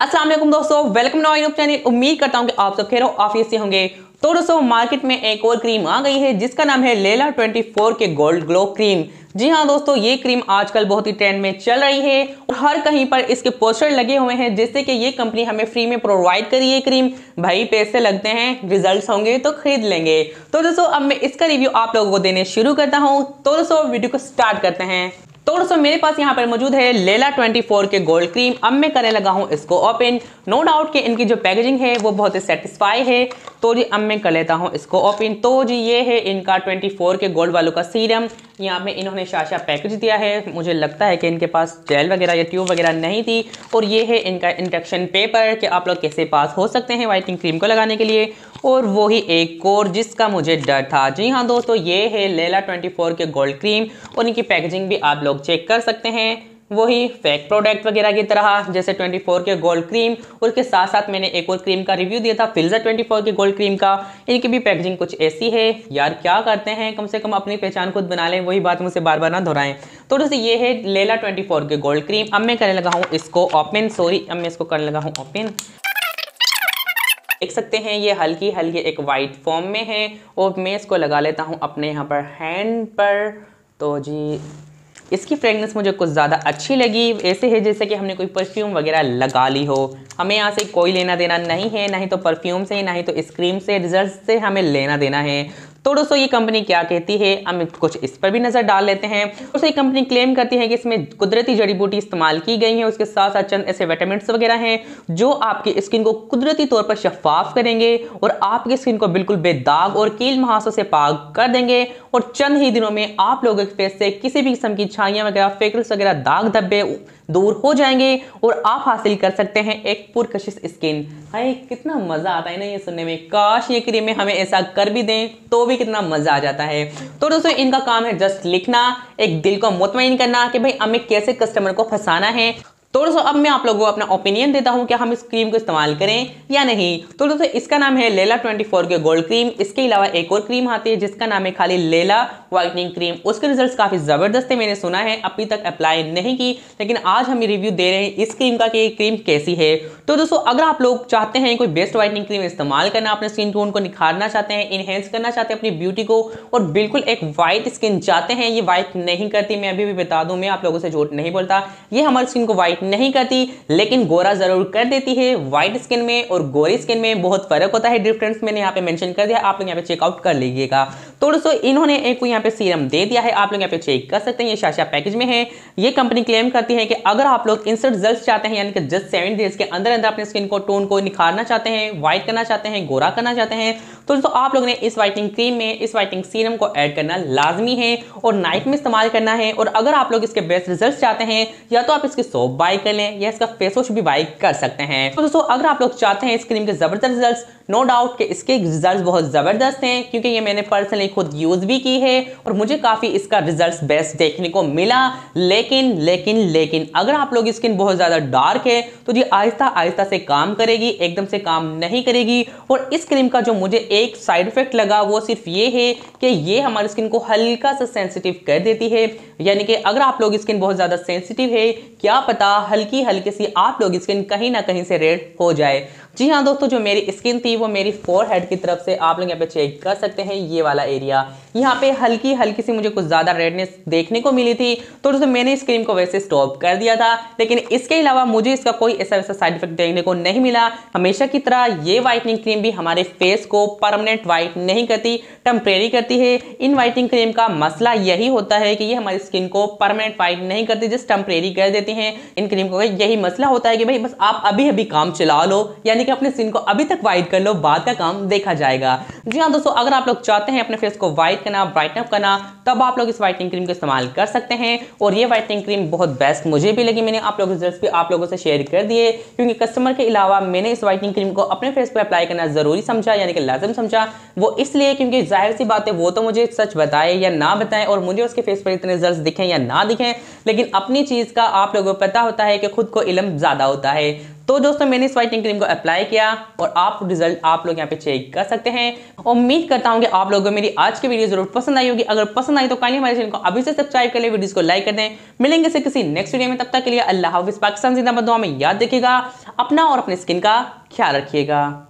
असलम दोस्तों welcome to YouTube channel उम्मीद करता हूँ कि आप सब खेर ऑफिस से होंगे तो दोस्तों मार्केट में एक और क्रीम आ गई है जिसका नाम है लेला 24 के गोल्ड ग्लो क्रीम जी हाँ दोस्तों ये क्रीम आजकल बहुत ही ट्रेंड में चल रही है और हर कहीं पर इसके पोस्टर लगे हुए हैं जिससे कि ये कंपनी हमें फ्री में प्रोवाइड करी है क्रीम भाई पैसे लगते हैं रिजल्ट्स होंगे तो खरीद लेंगे तो दोस्तों अब मैं इसका रिव्यू आप लोगों को देने शुरू करता हूँ तो दोस्तों वीडियो को स्टार्ट करते हैं तो दोस्तों मेरे पास यहाँ पर मौजूद है लेला 24 के गोल्ड क्रीम अब मैं करने लगा हूँ इसको ओपन नो डाउट कि इनकी जो पैकेजिंग है वो बहुत ही सेटिस्फाई है तो जी अब मैं कर लेता हूँ इसको ओपन तो जी ये है इनका 24 के गोल्ड वालों का सीरम यहाँ पे इन्होंने शाशा पैकेज दिया है मुझे लगता है कि इनके पास जेल वगैरह या ट्यूब वगैरह नहीं थी और ये है इनका इंडक्शन पेपर कि आप लोग कैसे पास हो सकते हैं वाइटिंग क्रीम को लगाने के लिए और वही एक कोर जिसका मुझे डर था जी हाँ दोस्तों ये है लेला 24 के गोल्ड क्रीम और इनकी पैकेजिंग भी आप लोग चेक कर सकते हैं वही फेक प्रोडक्ट वगैरह की तरह जैसे 24 के गोल्ड क्रीम और उसके साथ साथ मैंने एक और क्रीम का रिव्यू दिया था फिल्जर 24 के गोल्ड क्रीम का इनकी भी पैकेजिंग कुछ ऐसी है यार क्या करते हैं कम से कम अपनी पहचान खुद बना लें वही बात मुझसे बार बार ना दोहराएं तो दोस्तों ये है लेला 24 के गोल्ड क्रीम अब मैं करने लगा हूँ इसको ओपन सॉरी अब मैं इसको करने लगा हूँ ओपन देख सकते हैं ये हल्की हल्की एक वाइट फॉर्म में है और मैं इसको लगा लेता हूँ अपने यहाँ पर हैंड पर तो जी इसकी फ्रेगनेंस मुझे कुछ ज़्यादा अच्छी लगी ऐसे है जैसे कि हमने कोई परफ्यूम वगैरह लगा ली हो हमें यहाँ से कोई लेना देना नहीं है ना ही तो परफ्यूम से ना ही तो इस क्रीम से रिजल्ट से हमें लेना देना है तो दोस्तों ये कंपनी क्या कहती है हम कुछ इस पर भी नजर डाल लेते हैं दोस्तों ये कंपनी क्लेम करती है कि इसमें कुदरती जड़ी बूटी इस्तेमाल की गई है उसके साथ साथ चंद ऐसे विटामिन वगैरह हैं जो आपकी स्किन को कुदरती तौर पर शफाफ करेंगे और आपकी स्किन को बिल्कुल बेदाग और कील महासों से पाक कर देंगे और चंद ही दिनों में आप लोगों के फेस से किसी भी किस्म की छाइयाँ वगैरह फेकल्स वगैरह दाग धब्बे दूर हो जाएंगे और आप हासिल कर सकते हैं एक पुरकशिश स्किन हाय कितना मज़ा आता है ना ये सुनने में काश ये क्रीमें हमें ऐसा कर भी दें तो भी कितना मजा आ जाता है तो दोस्तों इनका काम है जस्ट लिखना एक दिल को मुतमिन करना कि भाई हमें कैसे कस्टमर को फंसाना है तो दोस्तों अब मैं आप लोगों को अपना ओपिनियन देता हूं कि हम इस क्रीम को इस्तेमाल करें या नहीं तो दोस्तों इसका नाम है लेला 24 के गोल्ड क्रीम इसके अलावा एक और क्रीम आती है जिसका नाम है खाली लेला वाइटनिंग क्रीम उसके रिजल्ट्स काफ़ी ज़बरदस्त है मैंने सुना है अभी तक अप्लाई नहीं की लेकिन आज हम रिव्यू दे रहे हैं इस क्रीम का कि क्रीम कैसी है तो दोस्तों अगर आप लोग चाहते हैं कोई बेस्ट वाइटनिंग क्रीम इस्तेमाल करना अपने स्किन टोन को निखारना चाहते हैं इनहेंस करना चाहते हैं अपनी ब्यूटी को और बिल्कुल एक वाइट स्किन चाहते हैं ये वाइट नहीं करती मैं अभी भी बता दूं मैं आप लोगों से झूठ नहीं बोलता ये हमारी स्किन को वाइट प्रभावित नहीं करती लेकिन गोरा जरूर कर देती है वाइट स्किन में और गोरी स्किन में बहुत फर्क होता है डिफरेंस मैंने यहाँ पे मेंशन कर दिया आप लोग यहाँ पे चेकआउट कर लीजिएगा तो दोस्तों इन्होंने एक यहाँ पे सीरम दे दिया है आप लोग यहाँ पे चेक कर सकते हैं ये शाशा पैकेज में है ये कंपनी क्लेम करती है कि अगर आप लोग इंस्टेंट रिजल्ट चाहते हैं यानी कि जस्ट सेवन डेज के अंदर अंदर अपने स्किन को टोन को निखारना चाहते हैं व्हाइट करना चाहते हैं गोरा करना चाहते हैं तो दोस्तों आप लोग ने इस वाइटिंग क्रीम में इस वाइटिंग सीरम को ऐड करना लाजमी है और नाइट में इस्तेमाल करना है और अगर आप लोग इसके बेस्ट रिजल्ट चाहते हैं या तो आप इसकी सोप बाई कर लें या इसका फेस वॉश भी बाई कर सकते हैं तो दोस्तों अगर आप लोग चाहते हैं इस क्रीम के ज़बरदस्त रिजल्ट नो डाउट कि इसके रिजल्ट्स बहुत ज़बरदस्त हैं क्योंकि ये मैंने पर्सनली खुद यूज़ भी की है और मुझे काफ़ी इसका रिजल्ट्स बेस्ट देखने को मिला लेकिन लेकिन लेकिन अगर आप लोग स्किन बहुत ज़्यादा डार्क है तो ये आहिस्ता आहिस्ता से काम करेगी एकदम से काम नहीं करेगी और इस क्रीम का जो मुझे एक साइड इफेक्ट लगा वो सिर्फ ये है कि ये हमारी स्किन को हल्का सा सेंसिटिव कर देती है यानी कि अगर आप लोग स्किन बहुत ज़्यादा सेंसिटिव है क्या पता हल्की हल्की सी आप लोग स्किन कहीं ना कहीं से रेड हो जाए जी हाँ दोस्तों जो मेरी स्किन थी वो मेरी फोर हेड की तरफ से आप लोग यहाँ पे चेक कर सकते हैं ये वाला एरिया यहाँ पे हल्की हल्की सी मुझे कुछ ज़्यादा रेडनेस देखने को मिली थी तो दोस्तों मैंने इस क्रीम को वैसे स्टॉप कर दिया था लेकिन इसके अलावा मुझे इसका कोई ऐसा वैसा साइड इफेक्ट देखने को नहीं मिला हमेशा की तरह ये व्हाइटनिंग क्रीम भी हमारे फेस को परमानेंट वाइट नहीं करती टेम्परेरी करती है इन व्हाइटनिंग क्रीम का मसला यही होता है कि ये हमारी स्किन को परमानेंट वाइट नहीं करती जिस टेम्परेरी कर देती है इन क्रीम को यही मसला होता है कि भाई बस आप अभी अभी काम चला लो यानी कि अपने स्किन को अभी तक वाइट कर लो बाद का काम देखा जाएगा जी हाँ दोस्तों अगर आप लोग चाहते हैं अपने फेस को वाइट करना ब्राइटन अप करना तब आप लोग इस वाइटनिंग क्रीम का इस्तेमाल कर सकते हैं और ये वाइटनिंग क्रीम बहुत बेस्ट मुझे भी लगी मैंने आप लोग रिजल्ट भी आप लोगों से शेयर कर दिए क्योंकि कस्टमर के अलावा मैंने इस वाइटनिंग क्रीम को अपने फेस पर अप्लाई करना ज़रूरी समझा यानी कि लाजम समझा वो इसलिए क्योंकि जाहिर सी बात है वो तो मुझे सच बताए या ना बताए और मुझे उसके फेस पर इतने रिजल्ट दिखें या ना दिखें लेकिन अपनी चीज़ का आप लोगों को पता होता है कि खुद को इलम ज़्यादा होता है तो दोस्तों मैंने इस वाइटनिंग क्रीम को अप्लाई किया और आप रिजल्ट आप लोग यहाँ पे चेक कर सकते हैं उम्मीद करता हूँ कि आप लोगों को मेरी आज की वीडियो जरूर पसंद आई होगी अगर पसंद आई तो काली हमारे चैनल को अभी से सब्सक्राइब कर ले वीडियो को लाइक कर दें मिलेंगे से किसी नेक्स्ट वीडियो में तब तक के लिए अल्लाह हाफिज़ पाकिस्तान जिंदाबाद दुआ में याद रखिएगा अपना और अपने स्किन का ख्याल रखिएगा